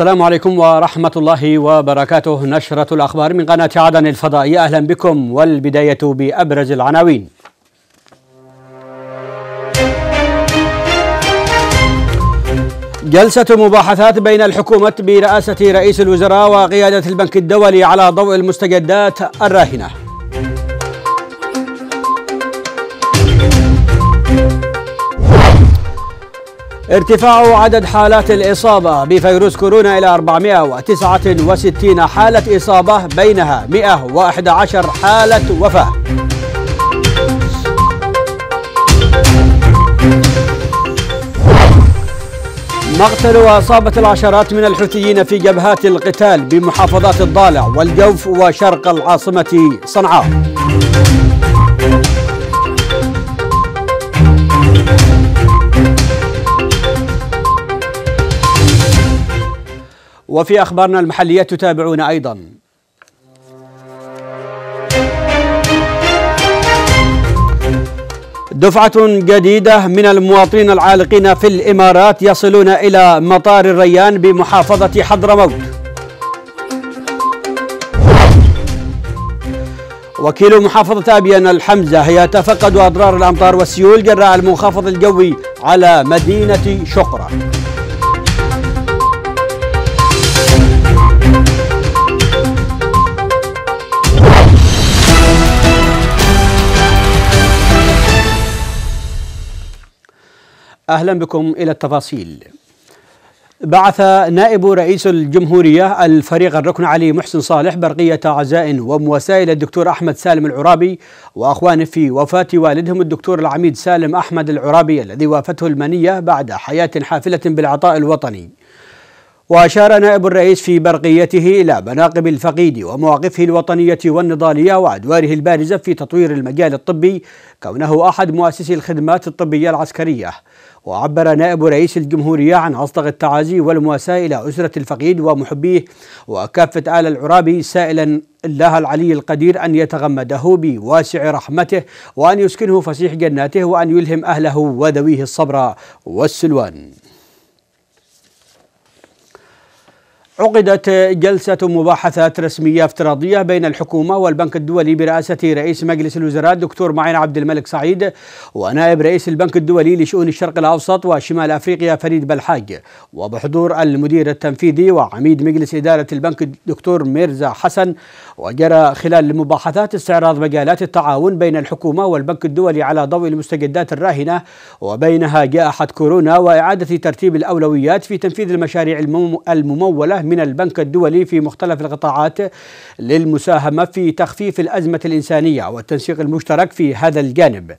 السلام عليكم ورحمة الله وبركاته نشرة الأخبار من قناة عدن الفضائية أهلا بكم والبداية بأبرز العناوين جلسة مباحثات بين الحكومة برئاسة رئيس الوزراء وقيادة البنك الدولي على ضوء المستجدات الراهنة ارتفاع عدد حالات الإصابة بفيروس كورونا إلى 469 حالة إصابة بينها 111 حالة وفاة مقتل وأصابة العشرات من الحوثيين في جبهات القتال بمحافظات الضالع والجوف وشرق العاصمة صنعاء وفي أخبارنا المحلية تتابعون أيضا دفعة جديدة من المواطنين العالقين في الإمارات يصلون إلى مطار الريان بمحافظة حضرموت وكيل محافظة أبيان الحمزة يتفقد أضرار الأمطار والسيول جراء المنخفض الجوي على مدينة شقرة أهلا بكم إلى التفاصيل بعث نائب رئيس الجمهورية الفريق الركن علي محسن صالح برقية عزاء ومواساة للدكتور الدكتور أحمد سالم العرابي وأخوانه في وفاة والدهم الدكتور العميد سالم أحمد العرابي الذي وافته المنية بعد حياة حافلة بالعطاء الوطني وأشار نائب الرئيس في برقيته إلى مناقب الفقيد ومواقفه الوطنية والنضالية وأدواره البارزة في تطوير المجال الطبي كونه أحد مؤسسي الخدمات الطبية العسكرية وعبر نائب رئيس الجمهورية عن أصدق التعازي والمواساة إلى أسرة الفقيد ومحبيه وكافة آل العرابي سائلا الله العلي القدير أن يتغمده بواسع رحمته وأن يسكنه فسيح جناته وأن يلهم أهله وذويه الصبر والسلوان عقدت جلسة مباحثات رسمية افتراضية بين الحكومة والبنك الدولي برئاسة رئيس مجلس الوزراء الدكتور معين عبد الملك سعيد ونائب رئيس البنك الدولي لشؤون الشرق الأوسط وشمال أفريقيا فريد بلحاج وبحضور المدير التنفيذي وعميد مجلس إدارة البنك الدكتور ميرزا حسن وجرى خلال المباحثات استعراض مجالات التعاون بين الحكومة والبنك الدولي على ضوء المستجدات الراهنة وبينها جائحة كورونا وإعادة ترتيب الأولويات في تنفيذ المشاريع الممولة من البنك الدولي في مختلف القطاعات للمساهمة في تخفيف الأزمة الإنسانية والتنسيق المشترك في هذا الجانب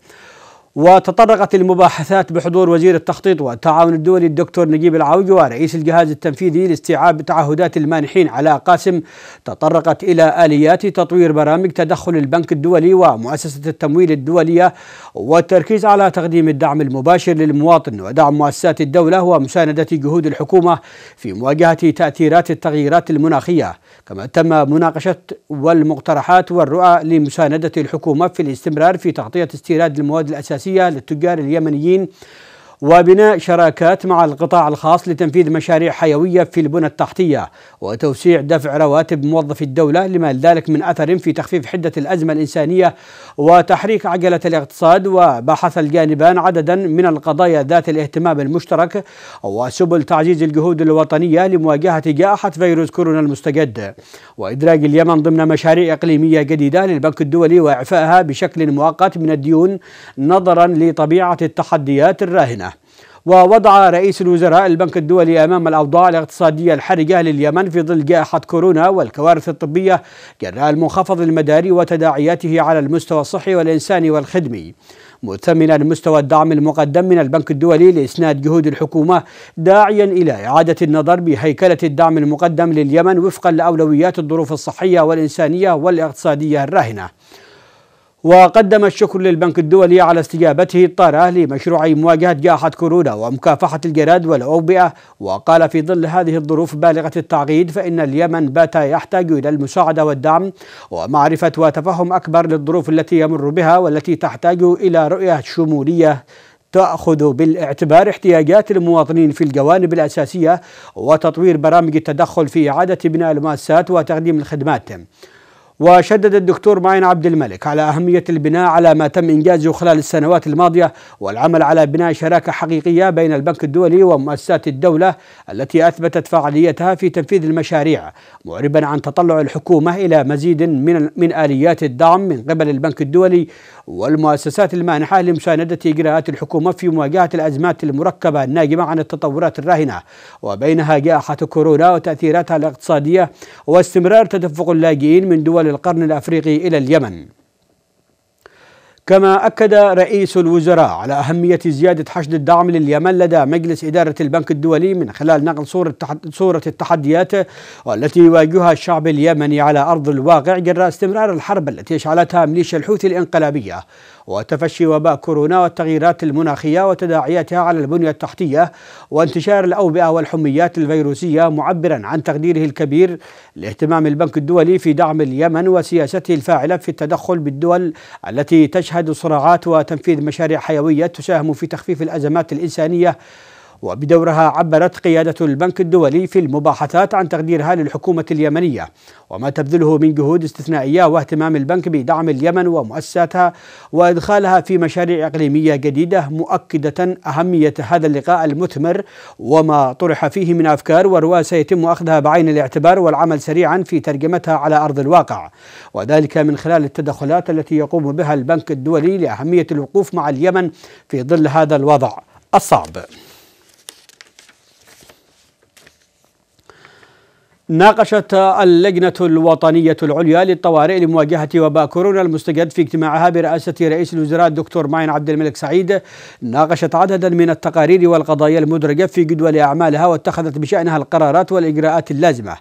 وتطرقت المباحثات بحضور وزير التخطيط والتعاون الدولي الدكتور نجيب العوج ورئيس الجهاز التنفيذي لاستيعاب تعهدات المانحين على قاسم تطرقت إلى آليات تطوير برامج تدخل البنك الدولي ومؤسسة التمويل الدولية والتركيز على تقديم الدعم المباشر للمواطن ودعم مؤسسات الدولة ومساندة جهود الحكومة في مواجهة تأثيرات التغييرات المناخية كما تم مناقشة والمقترحات والرؤى لمساندة الحكومة في الاستمرار في تغطية استيراد المواد الأساسية السياسية للتجار اليمنيين وبناء شراكات مع القطاع الخاص لتنفيذ مشاريع حيوية في البنى التحتية وتوسيع دفع رواتب موظفي الدولة لما ذلك من أثر في تخفيف حدة الأزمة الإنسانية وتحريك عجلة الاقتصاد وبحث الجانبان عددا من القضايا ذات الاهتمام المشترك وسبل تعزيز الجهود الوطنية لمواجهة جائحة فيروس كورونا المستجد وإدراج اليمن ضمن مشاريع إقليمية جديدة للبنك الدولي وإعفائها بشكل مؤقت من الديون نظرا لطبيعة التحديات الراهنة ووضع رئيس الوزراء البنك الدولي أمام الأوضاع الاقتصادية الحرجة لليمن في ظل جائحة كورونا والكوارث الطبية جراء المنخفض المداري وتداعياته على المستوى الصحي والإنساني والخدمي مثمنا مستوى الدعم المقدم من البنك الدولي لإسناد جهود الحكومة داعيا إلى إعادة النظر بهيكلة الدعم المقدم لليمن وفقا لأولويات الظروف الصحية والإنسانية والاقتصادية الراهنة وقدم الشكر للبنك الدولي على استجابته الطارئة لمشروعي مواجهة جائحة كورونا ومكافحة الجراد والأوبئة وقال في ظل هذه الظروف بالغة التعقيد فإن اليمن بات يحتاج إلى المساعدة والدعم ومعرفة وتفهم أكبر للظروف التي يمر بها والتي تحتاج إلى رؤية شمولية تأخذ بالاعتبار احتياجات المواطنين في الجوانب الأساسية وتطوير برامج التدخل في إعادة بناء المؤسسات وتقديم الخدمات وشدد الدكتور معين عبد الملك على أهمية البناء على ما تم إنجازه خلال السنوات الماضية والعمل على بناء شراكة حقيقية بين البنك الدولي ومؤسسات الدولة التي أثبتت فعاليتها في تنفيذ المشاريع معربا عن تطلع الحكومة إلى مزيد من من آليات الدعم من قبل البنك الدولي والمؤسسات المانحة لمساندة إجراءات الحكومة في مواجهة الأزمات المركبة الناجمة عن التطورات الراهنة وبينها جائحة كورونا وتأثيراتها الاقتصادية واستمرار تدفق اللاجئين من دول القرن الأفريقي إلى اليمن كما أكد رئيس الوزراء على أهمية زيادة حشد الدعم لليمن لدى مجلس إدارة البنك الدولي من خلال نقل صورة صورة التحديات والتي يواجهها الشعب اليمني على أرض الواقع جراء استمرار الحرب التي اشعلتها ميليشيا الحوثي الإنقلابية وتفشي وباء كورونا والتغييرات المناخية وتداعياتها على البنية التحتية وانتشار الأوبئة والحميات الفيروسية معبرا عن تقديره الكبير لاهتمام البنك الدولي في دعم اليمن وسياسته الفاعلة في التدخل بالدول التي تشهد صراعات وتنفيذ مشاريع حيوية تساهم في تخفيف الأزمات الإنسانية وبدورها عبرت قيادة البنك الدولي في المباحثات عن تقديرها للحكومة اليمنية وما تبذله من جهود استثنائية واهتمام البنك بدعم اليمن ومؤسساتها وإدخالها في مشاريع إقليمية جديدة مؤكدة أهمية هذا اللقاء المثمر وما طرح فيه من أفكار ورؤى سيتم أخذها بعين الاعتبار والعمل سريعا في ترجمتها على أرض الواقع وذلك من خلال التدخلات التي يقوم بها البنك الدولي لأهمية الوقوف مع اليمن في ظل هذا الوضع الصعب ناقشت اللجنة الوطنية العليا للطوارئ لمواجهة وباء كورونا المستجد في اجتماعها برئاسة رئيس الوزراء الدكتور معين عبد الملك سعيد ناقشت عددا من التقارير والقضايا المدرجة في جدول أعمالها واتخذت بشأنها القرارات والإجراءات اللازمة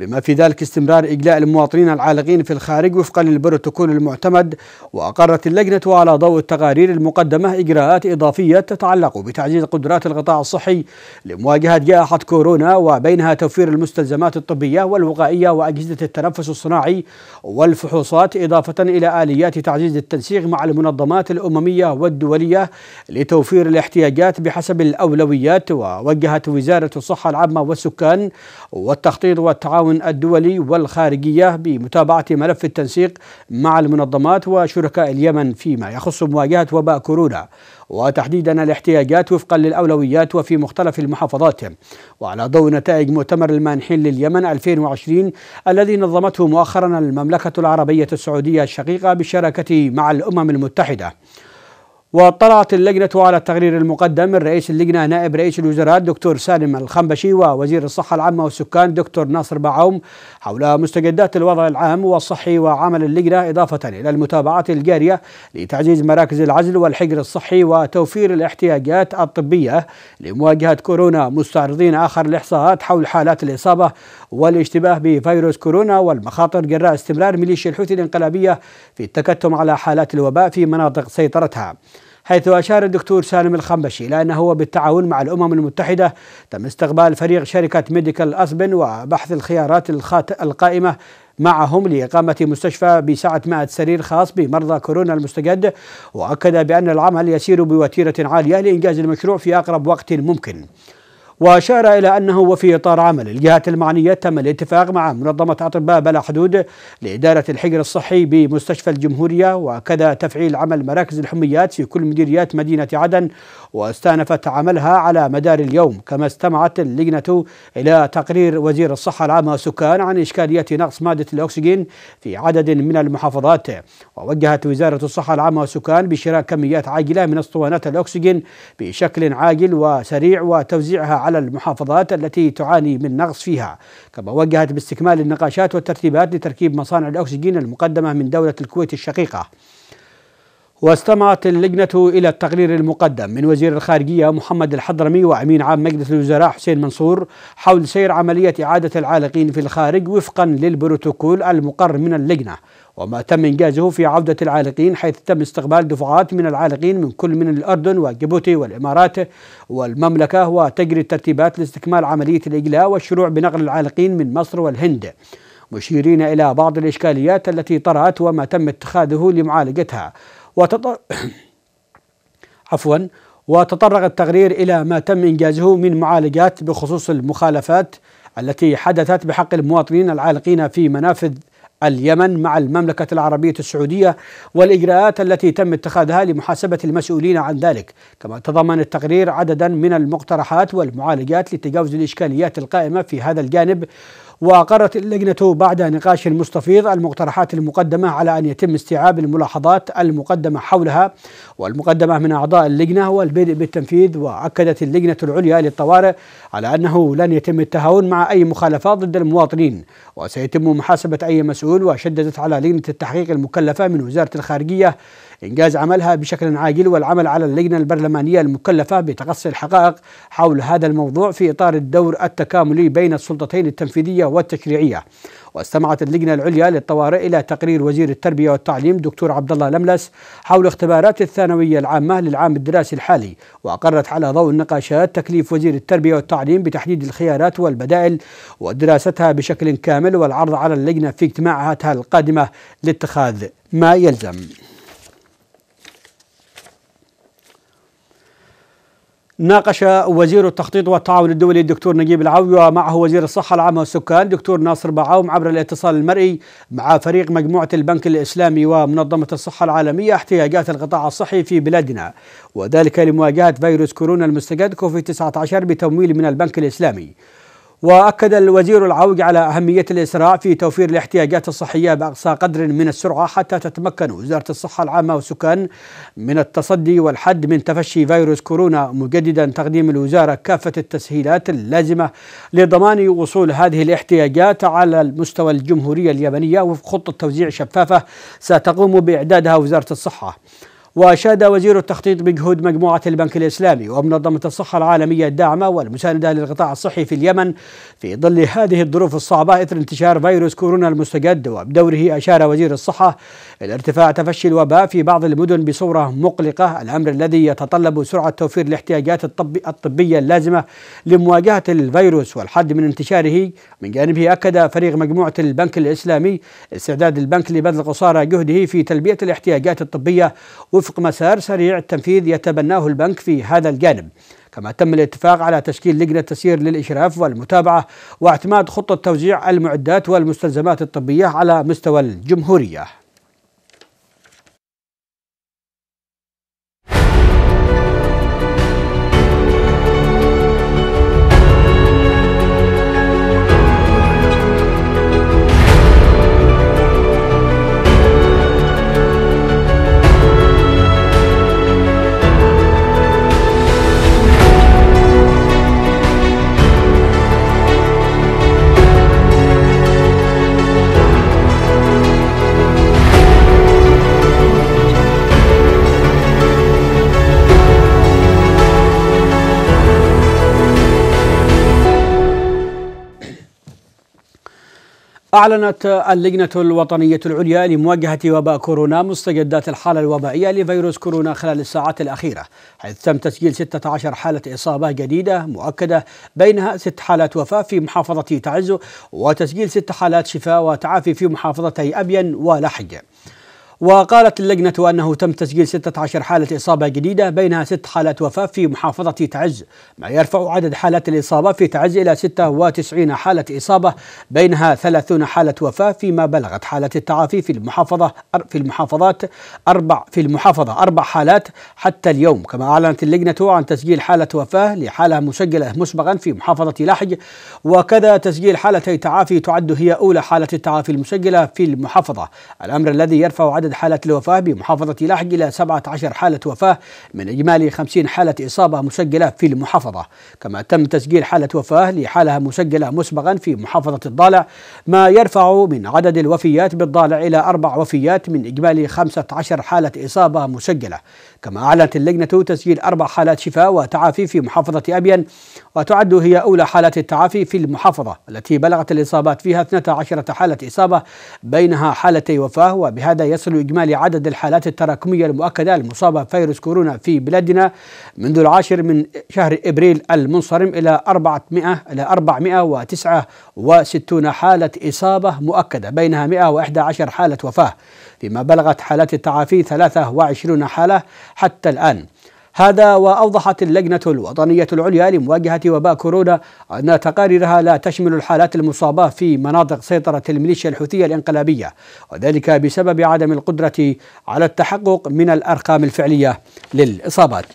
بما في ذلك استمرار إجلاء المواطنين العالقين في الخارج وفقا للبروتوكول المعتمد وأقرت اللجنة على ضوء التقارير المقدمة إجراءات إضافية تتعلق بتعزيز قدرات القطاع الصحي لمواجهة جائحة كورونا وبينها توفير المستلزمات الطبية والوقائية وأجهزة التنفس الصناعي والفحوصات إضافة إلى آليات تعزيز التنسيق مع المنظمات الأممية والدولية لتوفير الاحتياجات بحسب الأولويات ووجهت وزارة الصحة العامة والسكان والتخطيط والتعاون التعاون الدولي والخارجية بمتابعة ملف التنسيق مع المنظمات وشركاء اليمن فيما يخص مواجهة وباء كورونا وتحديدا الاحتياجات وفقا للأولويات وفي مختلف المحافظات وعلى ضوء نتائج مؤتمر المانحين لليمن 2020 الذي نظمته مؤخرا المملكة العربية السعودية الشقيقة بالشراكة مع الأمم المتحدة واطلعت اللجنة على التقرير المقدم من رئيس اللجنة نائب رئيس الوزراء الدكتور سالم الخنبشي ووزير الصحة العامة والسكان دكتور ناصر بعوم حول مستجدات الوضع العام والصحي وعمل اللجنة إضافة إلى المتابعات الجارية لتعزيز مراكز العزل والحجر الصحي وتوفير الاحتياجات الطبية لمواجهة كورونا مستعرضين آخر الإحصاءات حول حالات الإصابة والاشتباه بفيروس كورونا والمخاطر جراء استمرار ميليشيا الحوثي الانقلابية في التكتم على حالات الوباء في مناطق سيطرتها حيث أشار الدكتور سالم الخنبشي إلى أنه بالتعاون مع الأمم المتحدة تم استقبال فريق شركة ميديكال أسبن وبحث الخيارات القائمة معهم لإقامة مستشفى بسعة 100 سرير خاص بمرضى كورونا المستجد وأكد بأن العمل يسير بوتيرة عالية لإنجاز المشروع في أقرب وقت ممكن وأشار إلى أنه وفي إطار عمل الجهات المعنية تم الاتفاق مع منظمة أطباء بلا حدود لإدارة الحجر الصحي بمستشفى الجمهورية وكذا تفعيل عمل مراكز الحميات في كل مديريات مدينة عدن واستأنفت عملها على مدار اليوم كما استمعت اللجنة إلى تقرير وزير الصحة العامة والسكان عن إشكالية نقص مادة الأكسجين في عدد من المحافظات ووجهت وزارة الصحة العامة والسكان بشراء كميات عاجلة من اسطوانات الأكسجين بشكل عاجل وسريع وتوزيعها على على المحافظات التي تعاني من نقص فيها كما وجهت باستكمال النقاشات والترتيبات لتركيب مصانع الأكسجين المقدمة من دولة الكويت الشقيقة واستمعت اللجنة إلى التقرير المقدم من وزير الخارجية محمد الحضرمي وأمين عام مجلس الوزراء حسين منصور حول سير عملية إعادة العالقين في الخارج وفقا للبروتوكول المقر من اللجنة وما تم إنجازه في عودة العالقين حيث تم استقبال دفعات من العالقين من كل من الأردن وجيبوتي والإمارات والمملكة وتجري الترتيبات لاستكمال عملية الإجلاء والشروع بنقل العالقين من مصر والهند مشيرين إلى بعض الإشكاليات التي طرأت وما تم اتخاذه لمعالجتها وتط... عفوا وتطرق التقرير إلى ما تم إنجازه من معالجات بخصوص المخالفات التي حدثت بحق المواطنين العالقين في منافذ اليمن مع المملكة العربية السعودية والإجراءات التي تم اتخاذها لمحاسبة المسؤولين عن ذلك كما تضمن التقرير عددا من المقترحات والمعالجات لتجاوز الإشكاليات القائمة في هذا الجانب وأقرت اللجنة بعد نقاش مستفيض المقترحات المقدمة على أن يتم استيعاب الملاحظات المقدمة حولها والمقدمة من أعضاء اللجنة والبدء بالتنفيذ وأكدت اللجنة العليا للطوارئ على أنه لن يتم التهاون مع أي مخالفات ضد المواطنين وسيتم محاسبة أي مسؤول وشددت على لجنة التحقيق المكلفة من وزارة الخارجية إنجاز عملها بشكل عاجل والعمل على اللجنة البرلمانية المكلفة بتقصي الحقائق حول هذا الموضوع في إطار الدور التكاملي بين السلطتين التنفيذية والتشريعية واستمعت اللجنة العليا للطوارئ إلى تقرير وزير التربية والتعليم دكتور عبد الله لملس حول اختبارات الثانوية العامة للعام الدراسي الحالي وأقرت على ضوء النقاشات تكليف وزير التربية والتعليم بتحديد الخيارات والبدائل ودراستها بشكل كامل والعرض على اللجنة في اجتماعاتها القادمة لاتخاذ ما يلزم ناقش وزير التخطيط والتعاون الدولي الدكتور نجيب العوي ومعه وزير الصحة العامة والسكان دكتور ناصر بعوم عبر الاتصال المرئي مع فريق مجموعة البنك الإسلامي ومنظمة الصحة العالمية احتياجات القطاع الصحي في بلادنا وذلك لمواجهة فيروس كورونا المستجد كوفيد 19 بتمويل من البنك الإسلامي وأكد الوزير العوج على أهمية الإسراع في توفير الاحتياجات الصحية بأقصى قدر من السرعة حتى تتمكن وزارة الصحة العامة والسكان من التصدي والحد من تفشي فيروس كورونا مجددا تقديم الوزارة كافة التسهيلات اللازمة لضمان وصول هذه الاحتياجات على المستوى الجمهورية اليمنية وفي خطة توزيع شفافة ستقوم بإعدادها وزارة الصحة وأشاد وزير التخطيط بجهود مجموعة البنك الإسلامي ومنظمة الصحة العالمية الداعمة والمساندة للقطاع الصحي في اليمن في ظل هذه الظروف الصعبة إثر انتشار فيروس كورونا المستجد وبدوره أشار وزير الصحة إلى ارتفاع تفشي الوباء في بعض المدن بصورة مقلقة الأمر الذي يتطلب سرعة توفير الاحتياجات الطبية اللازمة لمواجهة الفيروس والحد من انتشاره من جانبه أكد فريق مجموعة البنك الإسلامي استعداد البنك لبذل قصارى جهده في تلبية الاحتياجات الطبية وفق مسار سريع التنفيذ يتبناه البنك في هذا الجانب كما تم الاتفاق على تشكيل لجنة تسير للإشراف والمتابعة واعتماد خطة توزيع المعدات والمستلزمات الطبية على مستوى الجمهورية أعلنت اللجنة الوطنية العليا لمواجهة وباء كورونا مستجدات الحالة الوبائية لفيروس كورونا خلال الساعات الأخيرة حيث تم تسجيل 16 حالة إصابة جديدة مؤكدة بينها 6 حالات وفاة في محافظة تعز وتسجيل 6 حالات شفاء وتعافي في محافظتي أبين ولحج وقالت اللجنة أنه تم تسجيل 16 حالة إصابة جديدة بينها ست حالات وفاة في محافظة تعز ما يرفع عدد حالات الإصابة في تعز إلى 96 حالة إصابة بينها 30 حالة وفاة فيما بلغت حالة التعافي في المحافظة في المحافظات أربع في المحافظة أربع حالات حتى اليوم كما أعلنت اللجنة عن تسجيل حالة وفاة لحالة مسجلة مسبقا في محافظة لحج وكذا تسجيل حالتي تعافي تعد هي أولى حالة التعافي المسجلة في المحافظة الأمر الذي يرفع عدد عدد حالات الوفاة بمحافظة لاحق إلى 17 حالة وفاة من إجمالي 50 حالة إصابة مسجلة في المحافظة كما تم تسجيل حالة وفاة لحالة مسجلة مسبقا في محافظة الضالع ما يرفع من عدد الوفيات بالضالع إلى أربع وفيات من إجمالي 15 حالة إصابة مسجلة كما أعلنت اللجنة تسجيل أربع حالات شفاء وتعافي في محافظة أبين وتعد هي أولى حالات التعافي في المحافظة التي بلغت الإصابات فيها 12 حالة إصابة بينها حالتي وفاة وبهذا يصل إجمالي عدد الحالات التراكمية المؤكدة المصابة بفيروس كورونا في بلادنا منذ العاشر من شهر إبريل المنصرم إلى 400 إلى 469 حالة إصابة مؤكدة بينها 111 حالة وفاة بما بلغت حالات التعافي 23 حالة حتى الآن هذا وأوضحت اللجنة الوطنية العليا لمواجهة وباء كورونا أن تقاريرها لا تشمل الحالات المصابة في مناطق سيطرة الميليشيا الحوثية الانقلابية وذلك بسبب عدم القدرة على التحقق من الأرقام الفعلية للإصابات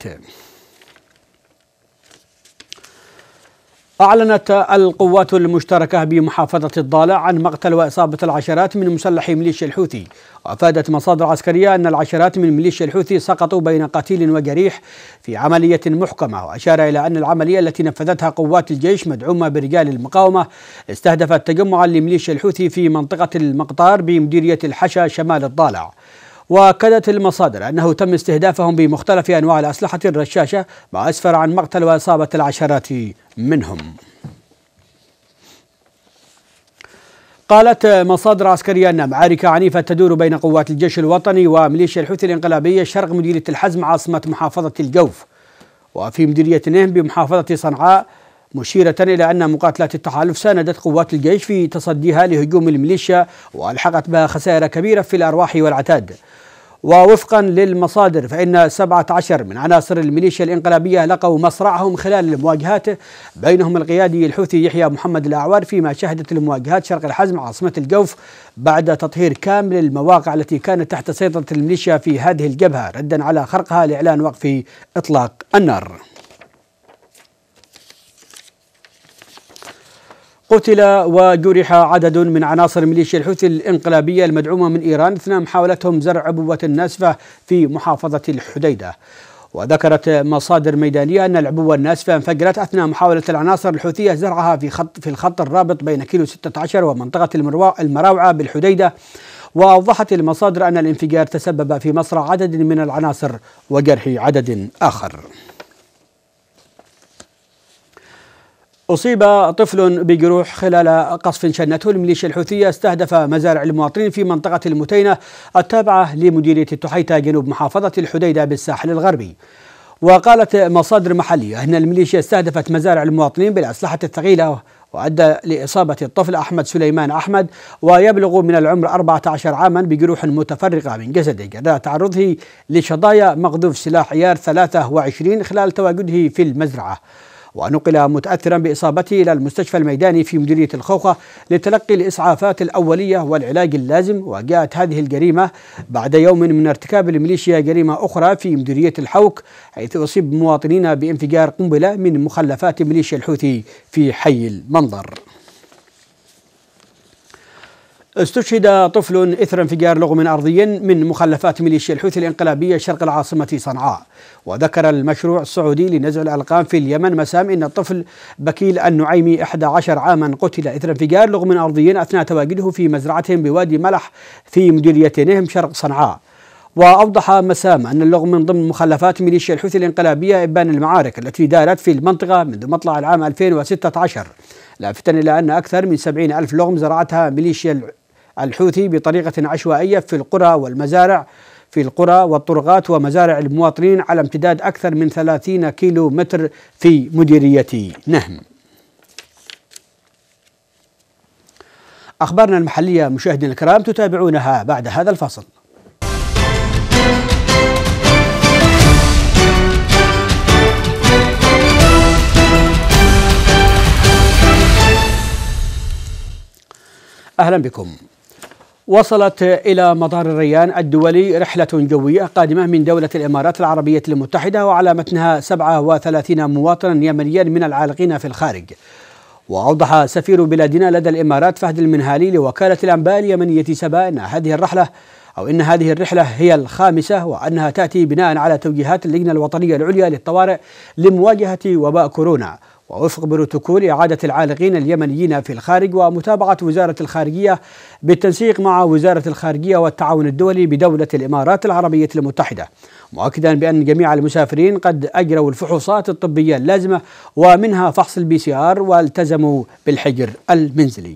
أعلنت القوات المشتركة بمحافظة الضالع عن مقتل وإصابة العشرات من مسلحي ميليشيا الحوثي وأفادت مصادر عسكرية أن العشرات من ميليشيا الحوثي سقطوا بين قتيل وجريح في عملية محكمة وأشار إلى أن العملية التي نفذتها قوات الجيش مدعومة برجال المقاومة استهدفت تجمعا لميليشيا الحوثي في منطقة المقطار بمديرية الحشا شمال الضالع واكدت المصادر انه تم استهدافهم بمختلف انواع الاسلحه الرشاشه ما اسفر عن مقتل واصابه العشرات منهم. قالت مصادر عسكرية أن معارك عنيفة تدور بين قوات الجيش الوطني وميليشيا الحوثي الانقلابية شرق مديرية الحزم عاصمة محافظة الجوف وفي مديرية نهم بمحافظة صنعاء مشيرة إلى أن مقاتلات التحالف ساندت قوات الجيش في تصديها لهجوم الميليشيا وألحقت بها خسائر كبيرة في الأرواح والعتاد ووفقا للمصادر فإن 17 من عناصر الميليشيا الإنقلابية لقوا مصرعهم خلال المواجهات بينهم القيادي الحوثي يحيى محمد الأعوار فيما شهدت المواجهات شرق الحزم عاصمة الجوف بعد تطهير كامل المواقع التي كانت تحت سيطرة الميليشيا في هذه الجبهة ردا على خرقها لإعلان وقف إطلاق النار قتل وجرح عدد من عناصر ميليشيا الحوثي الانقلابية المدعومة من إيران أثناء محاولتهم زرع عبوة ناسفة في محافظة الحديدة وذكرت مصادر ميدانية أن العبوة الناسفة انفجرت أثناء محاولة العناصر الحوثية زرعها في خط في الخط الرابط بين كيلو 16 ومنطقة المراوعة بالحديدة وأوضحت المصادر أن الانفجار تسبب في مصرع عدد من العناصر وجرح عدد آخر أصيب طفل بجروح خلال قصف شنته الميليشيا الحوثية استهدف مزارع المواطنين في منطقة المتينة التابعة لمديرية التحيتة جنوب محافظة الحديدة بالساحل الغربي وقالت مصادر محلية أن الميليشيا استهدفت مزارع المواطنين بالأسلحة الثقيلة وأدى لإصابة الطفل أحمد سليمان أحمد ويبلغ من العمر 14 عاما بجروح متفرقة من جسده جراء تعرضه لشظايا مقذوف سلاح عيار 23 خلال تواجده في المزرعة ونقل متأثرا بإصابته إلى المستشفى الميداني في مديرية الخوخة لتلقي الإسعافات الأولية والعلاج اللازم وجاءت هذه الجريمة بعد يوم من ارتكاب الميليشيا جريمة أخرى في مديرية الحوك حيث أصيب مواطنين بانفجار قنبلة من مخلفات ميليشيا الحوثي في حي المنظر استشهد طفل اثر انفجار لغم ارضي من مخلفات ميليشيا الحوثي الانقلابيه شرق العاصمه صنعاء، وذكر المشروع السعودي لنزع الالقام في اليمن مسام ان الطفل بكيل النعيمي 11 عاما قتل اثر انفجار لغم ارضي اثناء تواجده في مزرعتهم بوادي ملح في مديريه نهم شرق صنعاء. وأوضح مسام أن اللغم من ضمن مخلفات ميليشيا الحوثي الانقلابية إبان المعارك التي دارت في المنطقة منذ مطلع العام 2016 لافتا إلى أن أكثر من 70 ألف لغم زرعتها ميليشيا الحوثي بطريقة عشوائية في القرى والمزارع في القرى والطرقات ومزارع المواطنين على امتداد أكثر من 30 كيلو متر في مديرية نهم أخبارنا المحلية مشاهدينا الكرام تتابعونها بعد هذا الفصل أهلا بكم وصلت إلى مطار الريان الدولي رحلة جوية قادمة من دولة الإمارات العربية المتحدة وعلى متنها 37 مواطنا يمنيا من العالقين في الخارج وأوضح سفير بلادنا لدى الإمارات فهد المنهالي لوكالة الأنباء اليمنية سبا أن هذه الرحلة أو أن هذه الرحلة هي الخامسة وأنها تأتي بناء على توجيهات اللجنة الوطنية العليا للطوارئ لمواجهة وباء كورونا ووفق بروتوكول إعادة العالقين اليمنيين في الخارج ومتابعة وزارة الخارجية بالتنسيق مع وزارة الخارجية والتعاون الدولي بدولة الإمارات العربية المتحدة مؤكدا بأن جميع المسافرين قد أجروا الفحوصات الطبية اللازمة ومنها فحص البي سي آر والتزموا بالحجر المنزلي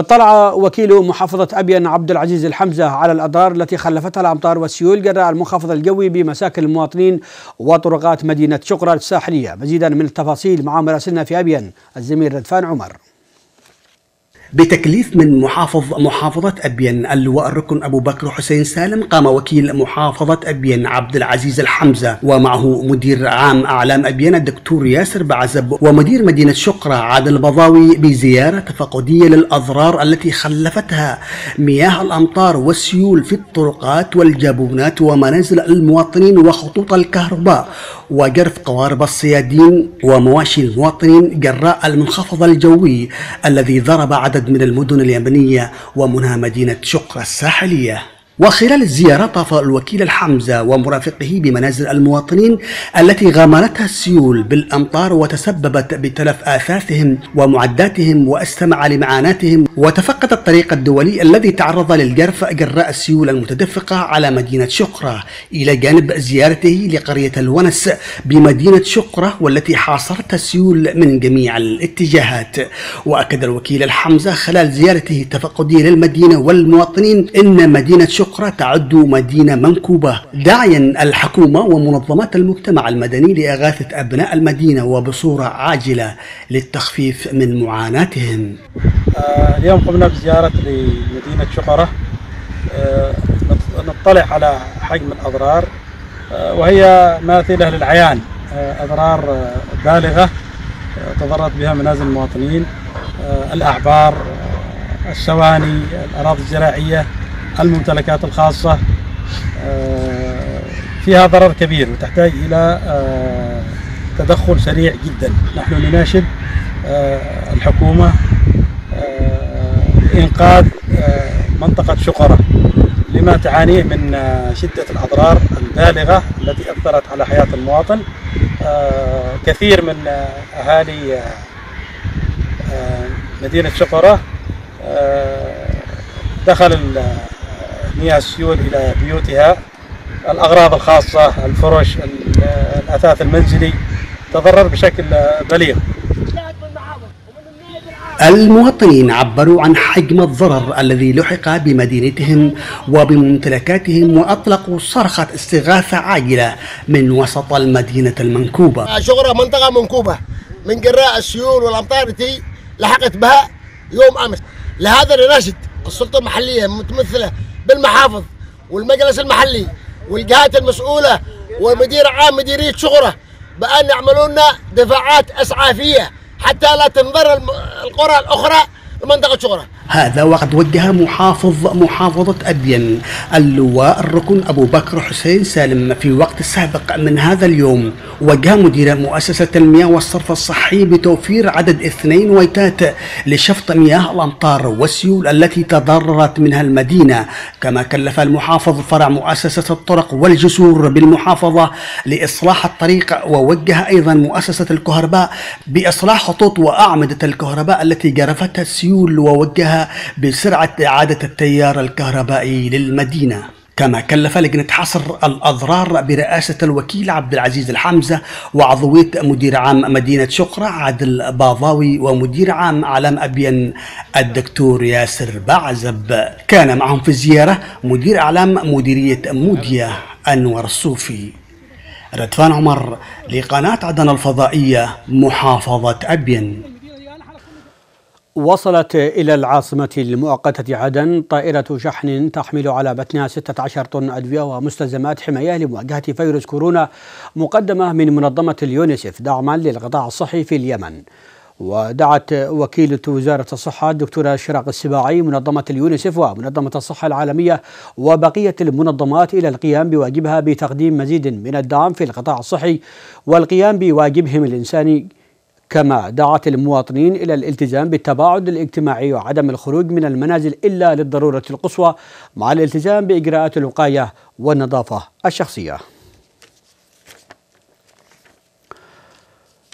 اطلع وكيل محافظة أبين عبد العزيز الحمزة على الأضرار التي خلفتها الأمطار والسيول جراء المنخفض الجوي بمساكن المواطنين وطرقات مدينة شقرة الساحلية مزيدا من التفاصيل مع مراسلنا في أبين الزميل ردفان عمر بتكليف من محافظ محافظة أبين اللواء الركن أبو بكر حسين سالم قام وكيل محافظة أبين عبد العزيز الحمزة ومعه مدير عام أعلام أبين الدكتور ياسر بعزب ومدير مدينة شقرة عادل البضاوي بزيارة تفقدية للأضرار التي خلفتها مياه الأمطار والسيول في الطرقات والجابونات ومنازل المواطنين وخطوط الكهرباء وجرف قوارب الصيادين ومواشي المواطنين جراء المنخفض الجوي الذي ضرب عدد من المدن اليمنية ومنها مدينة شقرة الساحلية وخلال الزيارة طاف الوكيل الحمزة ومرافقه بمنازل المواطنين التي غامرتها السيول بالأمطار وتسببت بتلف آثاثهم ومعداتهم واستمع لمعاناتهم وتفقد الطريق الدولي الذي تعرض للجرف جراء السيول المتدفقة على مدينة شقرة إلى جانب زيارته لقرية الونس بمدينة شقرة والتي حاصرتها السيول من جميع الاتجاهات وأكد الوكيل الحمزة خلال زيارته التفقدية للمدينة والمواطنين أن مدينة شقرة شقرة تعد مدينة منكوبة داعيا الحكومة ومنظمات المجتمع المدني لإغاثة أبناء المدينة وبصورة عاجلة للتخفيف من معاناتهم آه، اليوم قمنا بزيارة لمدينة شقرة آه، نطلع على حجم الأضرار آه، وهي ماثلة للعيان أضرار بالغة تضررت بها منازل المواطنين الأعبار السواني الأراضي الزراعية الممتلكات الخاصة آه، فيها ضرر كبير وتحتاج إلى آه، تدخل سريع جدا نحن نناشد آه، الحكومة إنقاذ منطقة شقرة لما تعانيه من شدة الأضرار البالغة التي أثرت على حياة المواطن كثير من أهالي مدينة شقرة دخل مياه السيول إلى بيوتها الأغراض الخاصة الفرش الأثاث المنزلي تضرر بشكل بليغ المواطنين عبروا عن حجم الضرر الذي لحق بمدينتهم وبممتلكاتهم واطلقوا صرخه استغاثه عاجله من وسط المدينه المنكوبه. شغرة منطقه منكوبه من جراء السيول والامطار التي لحقت بها يوم امس لهذا نناشد السلطه المحليه المتمثله بالمحافظ والمجلس المحلي والجهات المسؤولة ومدير عام مديرية شغرة بأن يعملوا لنا دفاعات إسعافية حتى لا تنضر القرى الأخرى لمنطقة شغرة هذا وقد وجه محافظ محافظة أبين اللواء الركن أبو بكر حسين سالم في وقت سابق من هذا اليوم وجه مدير مؤسسة المياه والصرف الصحي بتوفير عدد اثنين ويتات لشفط مياه الأمطار والسيول التي تضررت منها المدينة كما كلف المحافظ فرع مؤسسة الطرق والجسور بالمحافظة لإصلاح الطريق ووجه أيضا مؤسسة الكهرباء بإصلاح خطوط وأعمدة الكهرباء التي جرفتها السيول ووجه بسرعة إعادة التيار الكهربائي للمدينة كما كلف لجنة حصر الأضرار برئاسة الوكيل عبد العزيز الحمزة وعضوية مدير عام مدينة شقرة عادل باضاوي ومدير عام علام أبين الدكتور ياسر بعزب كان معهم في الزيارة مدير أعلام مديرية موديا أنور الصوفي ردفان عمر لقناة عدن الفضائية محافظة أبين وصلت إلى العاصمة المؤقتة عدن طائرة شحن تحمل على بطنها 16 طن أدوية ومستلزمات حماية لمواجهة فيروس كورونا مقدمة من منظمة اليونيسف دعما للقطاع الصحي في اليمن ودعت وكيلة وزارة الصحة الدكتورة شراق السباعي منظمة اليونيسف ومنظمة الصحة العالمية وبقية المنظمات إلى القيام بواجبها بتقديم مزيد من الدعم في القطاع الصحي والقيام بواجبهم الإنساني كما دعت المواطنين إلى الالتزام بالتباعد الاجتماعي وعدم الخروج من المنازل إلا للضرورة القصوى مع الالتزام بإجراءات الوقاية والنظافة الشخصية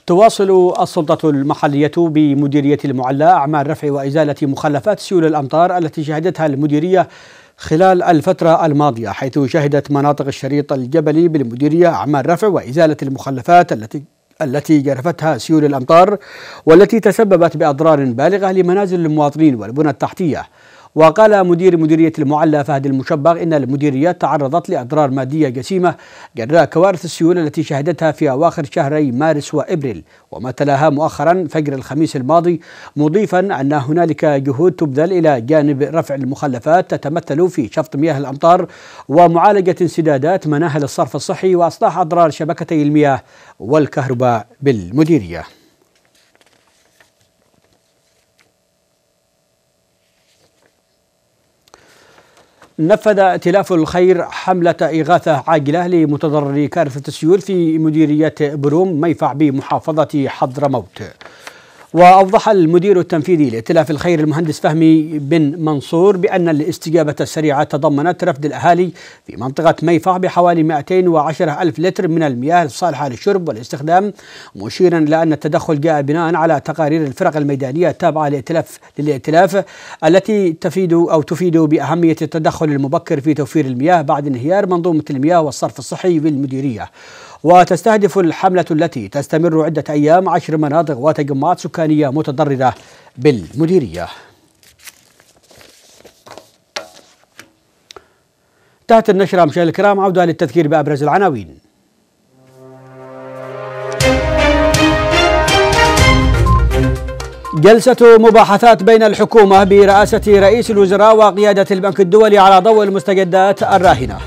تواصل السلطة المحلية بمديرية المعلاء أعمال رفع وإزالة مخلفات سيول الأمطار التي شهدتها المديرية خلال الفترة الماضية حيث شهدت مناطق الشريط الجبلي بالمديرية أعمال رفع وإزالة المخلفات التي التي جرفتها سيول الامطار والتي تسببت باضرار بالغه لمنازل المواطنين والبنى التحتيه وقال مدير مديرية المعلى فهد المشبغ إن المديريات تعرضت لأضرار مادية جسيمة جراء كوارث السيول التي شهدتها في أواخر شهري مارس وإبريل وما تلاها مؤخرا فجر الخميس الماضي مضيفا أن هنالك جهود تبذل إلى جانب رفع المخلفات تتمثل في شفط مياه الأمطار ومعالجة انسدادات مناهل الصرف الصحي وإصلاح أضرار شبكتي المياه والكهرباء بالمديرية نفذ ائتلاف الخير حملة إغاثة عاجلة لمتضرري كارثة السيول في مديرية بروم ميفع بمحافظة حضرموت وأوضح المدير التنفيذي لائتلاف الخير المهندس فهمي بن منصور بأن الاستجابة السريعة تضمنت رفد الأهالي في منطقة ميفع بحوالي 210 ألف لتر من المياه الصالحة للشرب والاستخدام مشيرا إلى أن التدخل جاء بناء على تقارير الفرق الميدانية التابعة للائتلاف للائتلاف التي تفيد أو تفيد بأهمية التدخل المبكر في توفير المياه بعد انهيار منظومة المياه والصرف الصحي بالمديرية وتستهدف الحملة التي تستمر عدة أيام عشر مناطق وتجمعات سكانية متضررة بالمديرية تحت النشرة مشاهدينا الكرام عودة للتذكير بأبرز العناوين جلسة مباحثات بين الحكومة برئاسة رئيس الوزراء وقيادة البنك الدولي على ضوء المستجدات الراهنة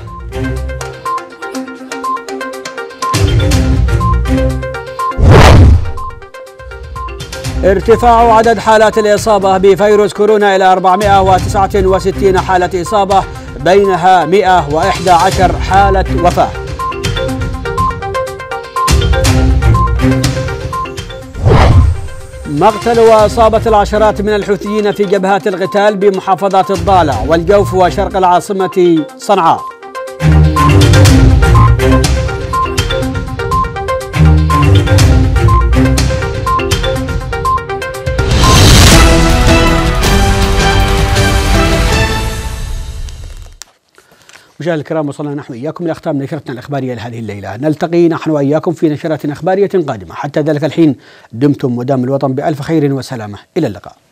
ارتفاع عدد حالات الإصابة بفيروس كورونا إلى 469 حالة إصابة بينها 111 حالة وفاة مقتل وأصابة العشرات من الحوثيين في جبهات القتال بمحافظات الضالع والجوف وشرق العاصمة صنعاء مشاهد الكرام وصلنا نحن إياكم إلى ختام نشرتنا الإخبارية لهذه الليلة نلتقي نحن وإياكم في نشرة إخبارية قادمة حتى ذلك الحين دمتم ودام الوطن بألف خير وسلامة إلى اللقاء